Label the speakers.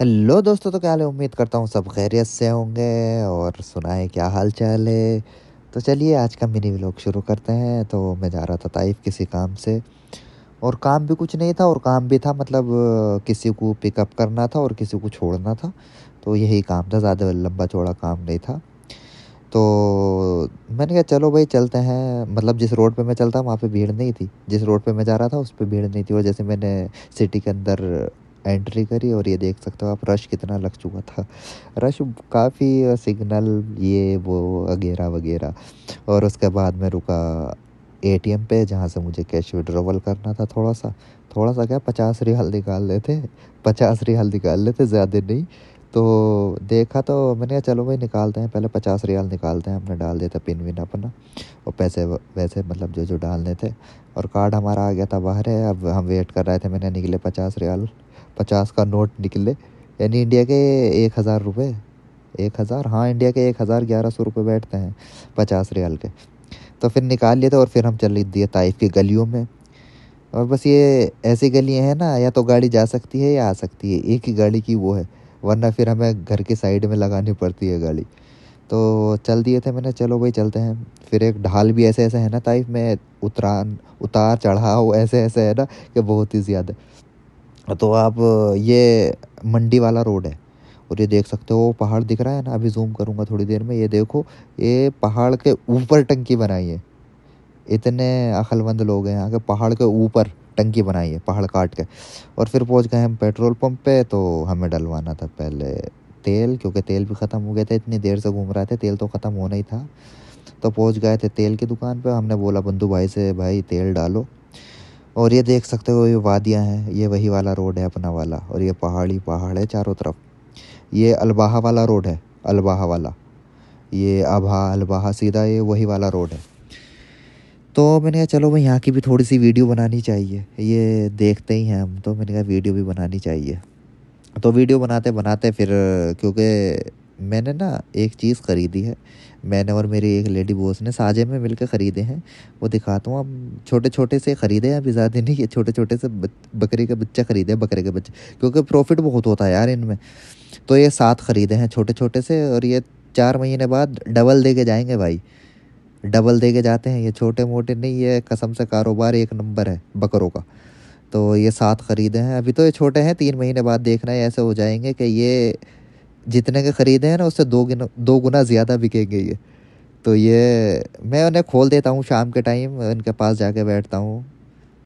Speaker 1: hello दोस्तों तो क्या हाल है उम्मीद करता हूँ सब खैरियत से होंगे और सुनाए क्या हाल चाल है तो चलिए आज का मिनी व्लॉग शुरू करते हैं तो मैं जा रहा था ताइफ किसी काम से और काम भी कुछ नहीं था और काम भी था मतलब किसी को पिकअप करना था और किसी को छोड़ना था तो यही काम था ज़्यादा लंबा चौड़ा काम नहीं था तो मैंने कहा चलो भाई चलते हैं मतलब जिस रोड पे मैं चलता वहाँ पे भीड़ नहीं थी जिस रोड पे मैं जा रहा था उस पर भीड़ नहीं थी और जैसे मैंने सिटी के अंदर एंट्री करी और ये देख सकते हो आप रश कितना लग चुका था रश काफ़ी सिग्नल ये वो वगैरह वगैरह और उसके बाद मैं रुका एटीएम पे जहाँ से मुझे कैश विड्रोवल करना था थोड़ा सा थोड़ा सा क्या पचास रियाल निकाल लेते पचास रियाल निकाल लेते ज़्यादा नहीं तो देखा तो मैंने कहा चलो भाई निकालते हैं पहले पचास रियाल निकालते हैं हमने डाल दिया था पिन विन अपना और पैसे वैसे मतलब जो जो डालने थे और कार्ड हमारा आ गया था बाहर है अब हम वेट कर रहे थे मैंने निकले पचास रियाल पचास का नोट निकले यानी इंडिया के एक हज़ार रुपये एक हज़ार हाँ इंडिया के एक हज़ार ग्यारह सौ रुपये बैठते हैं पचास रियाल के तो फिर निकाल लिए थे तो और फिर हम चल दिए ताइफ की गलियों में और बस ये ऐसी गलियाँ हैं ना या तो गाड़ी जा सकती है या आ सकती है एक ही गाड़ी की वो है वरना फिर हमें घर के साइड में लगानी पड़ती है गाड़ी तो चल दिए थे मैंने चलो भाई चलते हैं फिर एक ढाल भी ऐसे ऐसे है ना ताइफ में उतरान उतार चढ़ाव ऐसे ऐसे है ना कि बहुत ही ज़्यादा तो आप ये मंडी वाला रोड है और ये देख सकते हो पहाड़ दिख रहा है ना अभी जूम करूँगा थोड़ी देर में ये देखो ये पहाड़ के ऊपर टंकी बनाई है इतने अखलवंद लोग हैं यहाँ के पहाड़ के ऊपर टंकी बनाई है पहाड़ काट के और फिर पहुँच गए हम पेट्रोल पंप पे तो हमें डलवाना था पहले तेल क्योंकि तेल भी ख़त्म हो गया था इतनी देर से घूम रहे थे तेल तो ख़त्म होना ही था तो पहुँच गए थे तेल की दुकान पर हमने बोला बंधु भाई से भाई तेल डालो और ये देख सकते हो ये वादियाँ हैं ये वही वाला रोड है अपना वाला और ये पहाड़ी पहाड़ है चारों तरफ ये अलबाहा वाला रोड है अलबाहा वाला ये आभा अलबाहा सीधा ये वही वाला रोड है तो मैंने कहा चलो भाई यहाँ की भी थोड़ी सी वीडियो बनानी चाहिए ये देखते ही हैं हम तो मैंने कहा वीडियो भी बनानी चाहिए तो वीडियो बनाते बनाते फिर क्योंकि मैंने ना एक चीज़ ख़रीदी है मैंने और मेरी एक लेडी बॉस ने साझे में मिलकर ख़रीदे हैं वो दिखाता हूँ अब छोटे छोटे से ख़रीदे हैं अभी ज़्यादा नहीं ये छोटे छोटे से बकरे का बच्चा ख़रीदे बकरे के बच्चे क्योंकि प्रॉफिट बहुत होता है यार इनमें तो ये सात ख़रीदे हैं छोटे छोटे से और ये चार महीने बाद डबल दे के जाएंगे भाई डबल दे के जाते हैं ये छोटे मोटे नहीं ये कसम से कारोबार एक नंबर है बकरों का तो ये सात ख़रीदे हैं अभी तो ये छोटे हैं तीन महीने बाद देखना है ऐसे हो जाएंगे कि ये जितने के ख़रीदे हैं ना उससे दो गुना दो गुना ज़्यादा बिकेंगे ये तो ये मैं उन्हें खोल देता हूँ शाम के टाइम उनके पास जाके बैठता हूँ